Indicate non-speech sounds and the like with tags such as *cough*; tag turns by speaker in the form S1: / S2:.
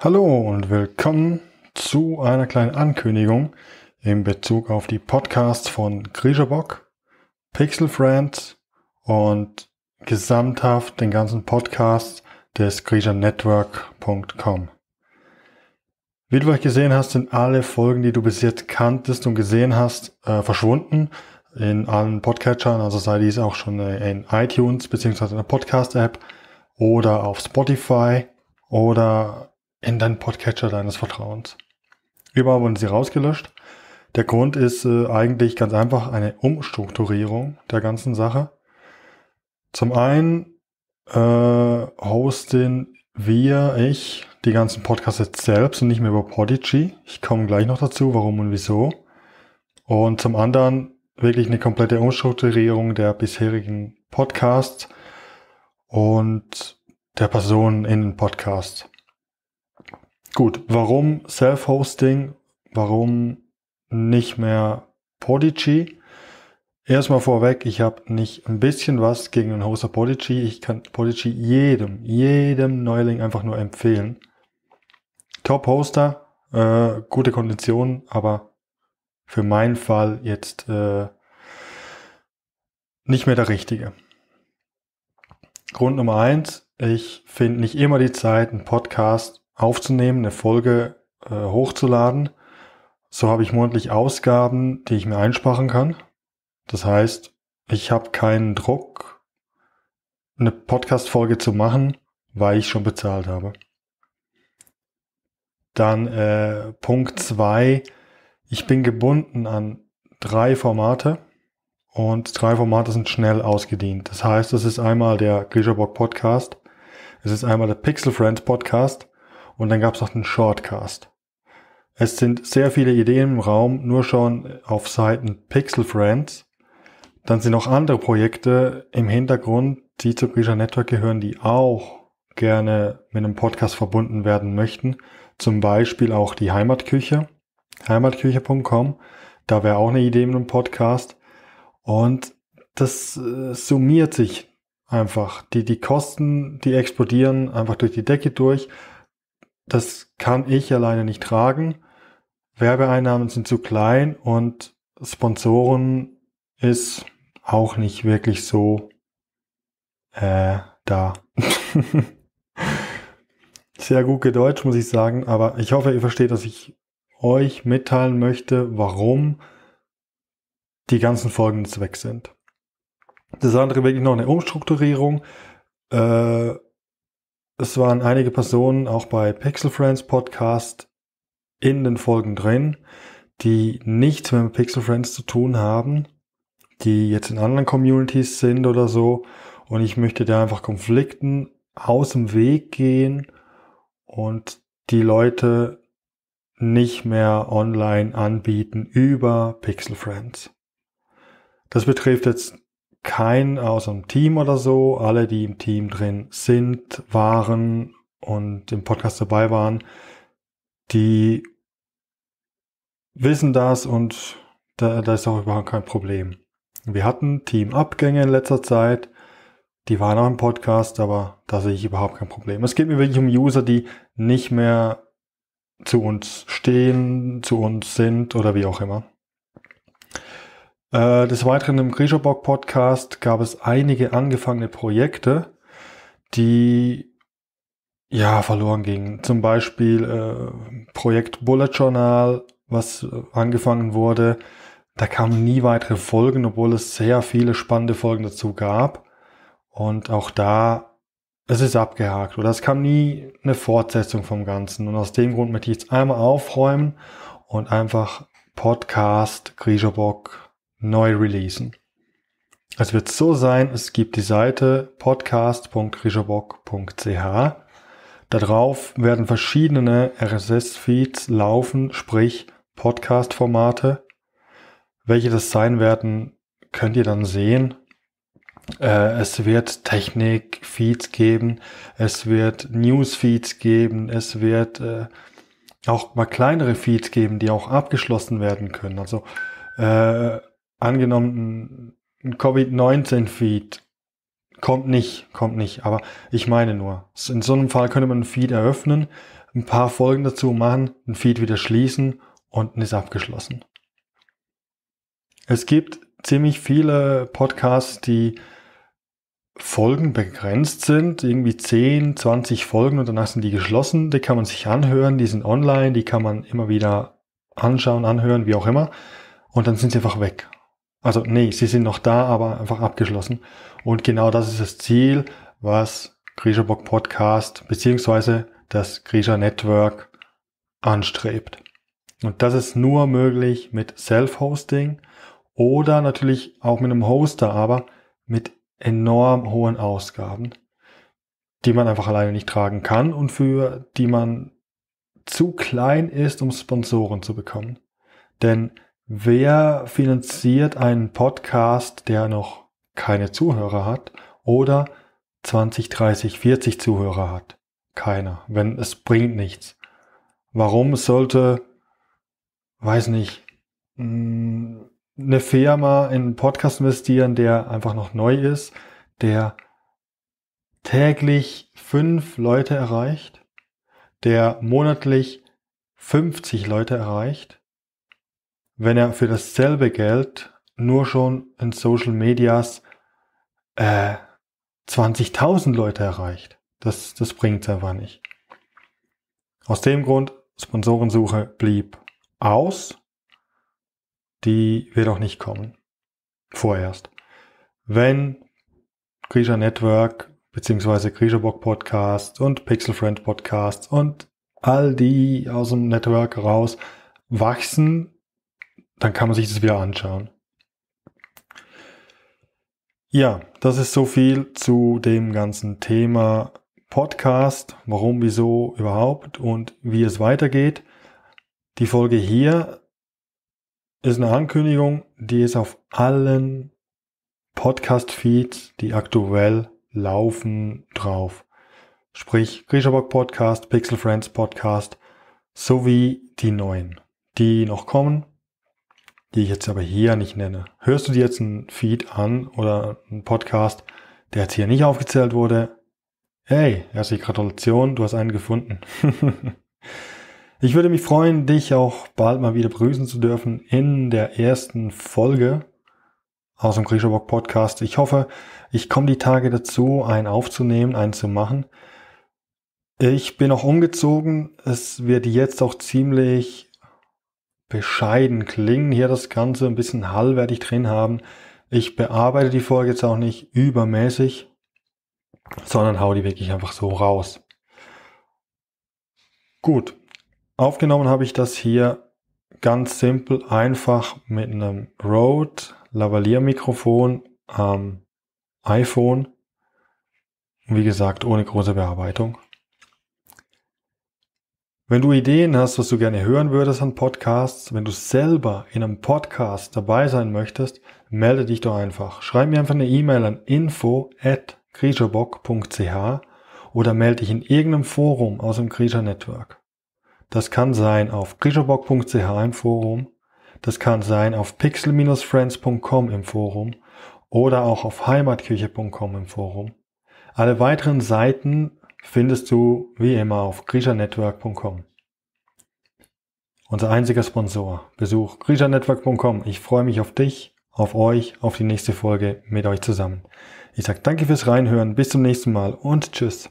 S1: Hallo und willkommen zu einer kleinen Ankündigung in Bezug auf die Podcasts von Grischebock, Pixel Friends und gesamthaft den ganzen Podcast des grischernetwork.com. Wie du euch gesehen hast, sind alle Folgen, die du bis jetzt kanntest und gesehen hast, äh, verschwunden in allen Podcatchern, also sei dies auch schon in iTunes beziehungsweise in der Podcast-App oder auf Spotify oder in deinen Podcatcher deines Vertrauens. Überall wurden sie rausgelöscht. Der Grund ist äh, eigentlich ganz einfach eine Umstrukturierung der ganzen Sache. Zum einen äh, hosten wir, ich, die ganzen Podcasts jetzt selbst und nicht mehr über Podigy. Ich komme gleich noch dazu, warum und wieso. Und zum anderen wirklich eine komplette Umstrukturierung der bisherigen Podcasts und der Personen in den Podcasts. Gut, warum Self-Hosting? Warum nicht mehr Podigy? Erstmal vorweg, ich habe nicht ein bisschen was gegen den Hoster Podigy. Ich kann Podigy jedem, jedem Neuling einfach nur empfehlen. Top-Hoster, äh, gute Konditionen, aber für meinen Fall jetzt äh, nicht mehr der richtige. Grund Nummer eins, ich finde nicht immer die Zeit, einen Podcast aufzunehmen, eine Folge äh, hochzuladen. So habe ich monatlich Ausgaben, die ich mir einsparen kann. Das heißt, ich habe keinen Druck, eine Podcast-Folge zu machen, weil ich schon bezahlt habe. Dann äh, Punkt zwei: ich bin gebunden an drei Formate und drei Formate sind schnell ausgedient. Das heißt, es ist einmal der Glitcherbock Podcast, es ist einmal der Pixel Friends Podcast und dann gab es noch den Shortcast. Es sind sehr viele Ideen im Raum, nur schon auf Seiten Pixel Friends. Dann sind noch andere Projekte im Hintergrund, die zu Grisha Network gehören, die auch gerne mit einem Podcast verbunden werden möchten. Zum Beispiel auch die Heimatküche, heimatküche.com. Da wäre auch eine Idee mit einem Podcast. Und das äh, summiert sich einfach. Die, die Kosten, die explodieren einfach durch die Decke durch das kann ich alleine nicht tragen. Werbeeinnahmen sind zu klein und Sponsoren ist auch nicht wirklich so äh, da. *laughs* Sehr gut gedeutscht, muss ich sagen, aber ich hoffe, ihr versteht, dass ich euch mitteilen möchte, warum die ganzen Folgen jetzt weg sind. Das andere wirklich noch eine Umstrukturierung. Äh, es waren einige Personen auch bei Pixel Friends Podcast in den Folgen drin, die nichts mit Pixel Friends zu tun haben, die jetzt in anderen Communities sind oder so. Und ich möchte da einfach Konflikten aus dem Weg gehen und die Leute nicht mehr online anbieten über Pixel Friends. Das betrifft jetzt kein aus dem Team oder so. Alle, die im Team drin sind, waren und im Podcast dabei waren, die wissen das und da, da ist auch überhaupt kein Problem. Wir hatten Teamabgänge in letzter Zeit. Die waren auch im Podcast, aber da sehe ich überhaupt kein Problem. Es geht mir wirklich um User, die nicht mehr zu uns stehen, zu uns sind oder wie auch immer. Äh, des Weiteren im Grischobock Podcast gab es einige angefangene Projekte, die ja verloren gingen. Zum Beispiel äh, Projekt Bullet Journal, was äh, angefangen wurde. Da kamen nie weitere Folgen, obwohl es sehr viele spannende Folgen dazu gab. Und auch da, es ist abgehakt oder es kam nie eine Fortsetzung vom Ganzen. Und aus dem Grund möchte ich jetzt einmal aufräumen und einfach Podcast Grischobock neu releasen. Es wird so sein, es gibt die Seite podcast.rischerbock.ch. Darauf werden verschiedene RSS-Feeds laufen, sprich Podcast-Formate. Welche das sein werden, könnt ihr dann sehen. Äh, es wird Technik-Feeds geben, es wird News-Feeds geben, es wird äh, auch mal kleinere Feeds geben, die auch abgeschlossen werden können. Also äh, angenommen, ein Covid-19-Feed kommt nicht, kommt nicht, aber ich meine nur, in so einem Fall könnte man einen Feed eröffnen, ein paar Folgen dazu machen, einen Feed wieder schließen und ist abgeschlossen. Es gibt ziemlich viele Podcasts, die Folgen begrenzt sind, irgendwie 10, 20 Folgen und danach sind die geschlossen. Die kann man sich anhören, die sind online, die kann man immer wieder anschauen, anhören, wie auch immer. Und dann sind sie einfach weg. Also nee, sie sind noch da, aber einfach abgeschlossen. Und genau das ist das Ziel, was Grishabock Podcast beziehungsweise das Grisha Network anstrebt. Und das ist nur möglich mit Self-Hosting oder natürlich auch mit einem Hoster, aber mit enorm hohen Ausgaben, die man einfach alleine nicht tragen kann und für die man zu klein ist, um Sponsoren zu bekommen. Denn Wer finanziert einen Podcast, der noch keine Zuhörer hat oder 20, 30, 40 Zuhörer hat? Keiner, wenn es bringt nichts. Warum sollte, weiß nicht, hm, eine Firma in einen Podcast investieren, der einfach noch neu ist, der täglich fünf Leute erreicht, der monatlich 50 Leute erreicht wenn er für dasselbe Geld nur schon in Social Medias äh, 20.000 Leute erreicht. Das, das bringt's einfach nicht. Aus dem Grund, Sponsorensuche blieb aus. Die wird auch nicht kommen. Vorerst. Wenn Grisha Network beziehungsweise Grisha Bock Podcast und Pixel Friend Podcast und all die aus dem Network raus wachsen dann kann man sich das wieder anschauen. Ja, das ist so viel zu dem ganzen Thema Podcast, warum, wieso überhaupt und wie es weitergeht. Die Folge hier ist eine Ankündigung, die ist auf allen Podcast-Feeds, die aktuell laufen, drauf. Sprich, Grishabock Podcast, Pixel Friends Podcast sowie die neuen, die noch kommen die ich jetzt aber hier nicht nenne. Hörst du dir jetzt einen Feed an oder einen Podcast, der jetzt hier nicht aufgezählt wurde? Hey, herzliche Gratulation, du hast einen gefunden. *laughs* ich würde mich freuen, dich auch bald mal wieder begrüßen zu dürfen in der ersten Folge aus dem Grischobock Podcast. Ich hoffe, ich komme die Tage dazu, einen aufzunehmen, einen zu machen. Ich bin auch umgezogen. Es wird jetzt auch ziemlich bescheiden klingen, hier das Ganze ein bisschen Hall werde ich drin haben. Ich bearbeite die Folge jetzt auch nicht übermäßig, sondern hau die wirklich einfach so raus. Gut, aufgenommen habe ich das hier ganz simpel, einfach mit einem Rode Lavalier Mikrofon am iPhone. Wie gesagt, ohne große Bearbeitung. Wenn du Ideen hast, was du gerne hören würdest an Podcasts, wenn du selber in einem Podcast dabei sein möchtest, melde dich doch einfach. Schreib mir einfach eine E-Mail an info at oder melde dich in irgendeinem Forum aus dem Griecher Network. Das kann sein auf griecherbock.ch im Forum, das kann sein auf pixel-friends.com im Forum oder auch auf heimatkirche.com im Forum. Alle weiteren Seiten findest du wie immer auf grishanetwork.com. Unser einziger Sponsor. Besuch grishanetwork.com. Ich freue mich auf dich, auf euch, auf die nächste Folge mit euch zusammen. Ich sage danke fürs Reinhören, bis zum nächsten Mal und tschüss.